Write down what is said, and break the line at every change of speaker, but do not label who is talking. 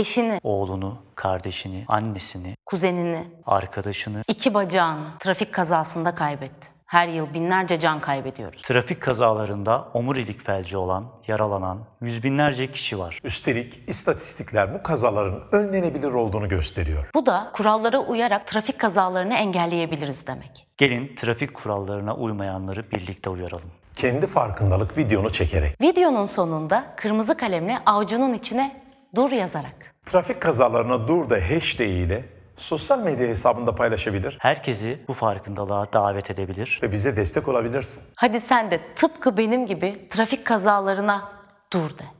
eşini,
oğlunu, kardeşini, annesini, kuzenini, arkadaşını,
iki bacağını trafik kazasında kaybetti. Her yıl binlerce can kaybediyoruz.
Trafik kazalarında omurilik felci olan, yaralanan yüz binlerce kişi var. Üstelik istatistikler bu kazaların önlenebilir olduğunu gösteriyor.
Bu da kurallara uyarak trafik kazalarını engelleyebiliriz demek.
Gelin trafik kurallarına uymayanları birlikte uyaralım. Kendi farkındalık videonu çekerek.
Videonun sonunda kırmızı kalemle avucunun içine dur yazarak.
Trafik kazalarına dur da hashtag ile sosyal medya hesabında paylaşabilir Herkesi
bu farkındalığa davet edebilir. ve bize destek olabilirsin.
Hadi sen de tıpkı benim
gibi trafik kazalarına dur de.